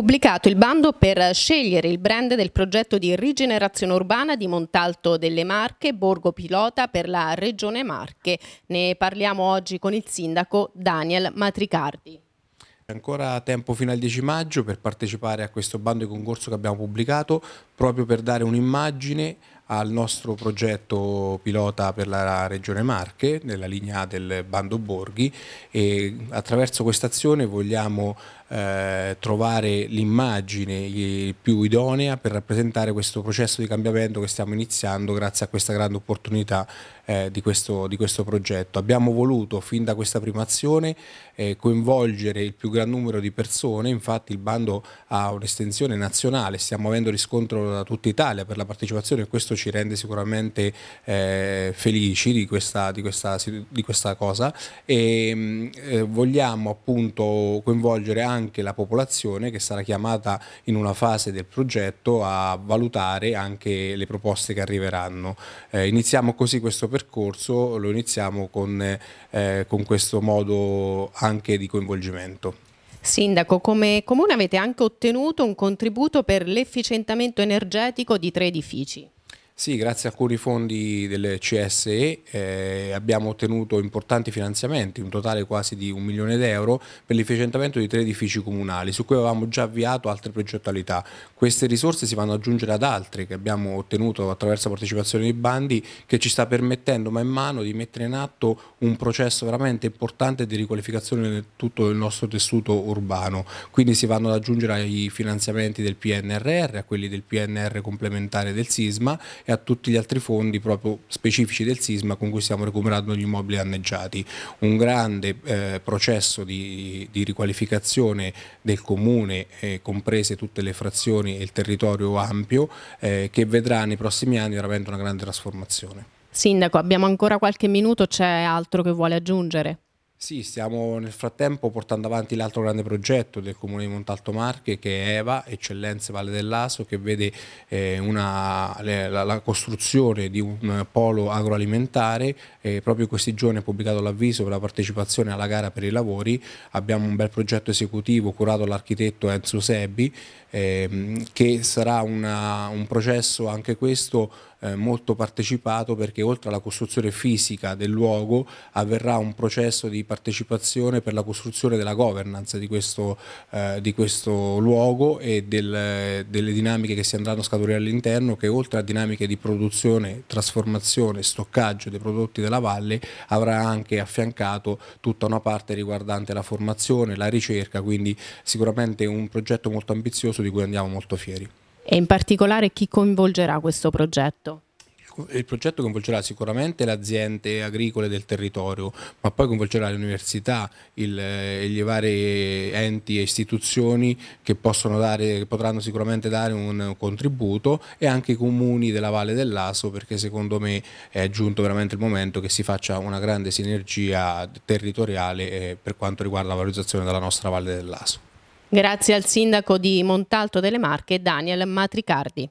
pubblicato il bando per scegliere il brand del progetto di rigenerazione urbana di Montalto delle Marche, Borgo Pilota per la Regione Marche. Ne parliamo oggi con il sindaco Daniel Matricardi. Ancora tempo fino al 10 maggio per partecipare a questo bando di concorso che abbiamo pubblicato proprio per dare un'immagine al nostro progetto pilota per la Regione Marche, nella linea del Bando Borghi e attraverso questa azione vogliamo eh, trovare l'immagine più idonea per rappresentare questo processo di cambiamento che stiamo iniziando grazie a questa grande opportunità eh, di, questo, di, questo, progetto. Abbiamo voluto fin da questa prima azione eh, coinvolgere il più gran numero di persone, infatti il bando ha un'estensione nazionale, stiamo avendo riscontro da tutta Italia per la partecipazione e questo ci rende sicuramente eh, felici di questa, di questa, di questa cosa e mm, eh, vogliamo appunto coinvolgere anche la popolazione che sarà chiamata in una fase del progetto a valutare anche le proposte che arriveranno. Eh, iniziamo così questo percorso, lo iniziamo con, eh, con questo modo anche di coinvolgimento. Sindaco, come comune avete anche ottenuto un contributo per l'efficientamento energetico di tre edifici. Sì, grazie a alcuni fondi del CSE eh, abbiamo ottenuto importanti finanziamenti, un totale quasi di un milione d'euro per l'efficientamento di tre edifici comunali su cui avevamo già avviato altre progettualità. Queste risorse si vanno ad aggiungere ad altre che abbiamo ottenuto attraverso la partecipazione ai bandi che ci sta permettendo man mano di mettere in atto un processo veramente importante di riqualificazione di tutto il nostro tessuto urbano. Quindi si vanno ad aggiungere ai finanziamenti del PNRR, a quelli del PNR complementare del SISMA e a tutti gli altri fondi proprio specifici del sisma con cui stiamo recuperando gli immobili danneggiati. Un grande eh, processo di, di, riqualificazione del comune, eh, comprese tutte le frazioni e il territorio ampio, eh, che vedrà nei prossimi anni veramente una grande trasformazione. Sindaco, abbiamo ancora qualche minuto, c'è altro che vuole aggiungere? Sì, stiamo nel frattempo portando avanti l'altro grande progetto del Comune di Montalto Marche che è EVA, Eccellenze Valle dell'Aso, che vede eh, una, la, la, costruzione di un eh, polo agroalimentare. Eh, proprio in questi giorni è pubblicato l'avviso per la partecipazione alla gara per i lavori. Abbiamo un bel progetto esecutivo curato dall'architetto Enzo Sebi, eh, che sarà una, un processo anche questo eh, molto partecipato perché oltre alla costruzione fisica del luogo avverrà un processo di partecipazione per la costruzione della governance di questo, eh, di questo luogo e del, delle dinamiche che si andranno a scaturire all'interno che oltre a dinamiche di produzione, trasformazione, stoccaggio dei prodotti della valle avrà anche affiancato tutta una parte riguardante la formazione, la ricerca, quindi sicuramente un progetto molto ambizioso di cui andiamo molto fieri. E in particolare chi coinvolgerà questo progetto? il progetto coinvolgerà sicuramente le aziende agricole del territorio, ma poi coinvolgerà le università, il, eh, gli vari enti e istituzioni che, dare, che, potranno sicuramente dare un contributo e anche i comuni della Valle dell'Aso perché secondo me è giunto veramente il momento che si faccia una grande sinergia territoriale eh, per quanto riguarda la valorizzazione della nostra Valle dell'Aso. Grazie al sindaco di Montalto delle Marche, Daniel Matricardi.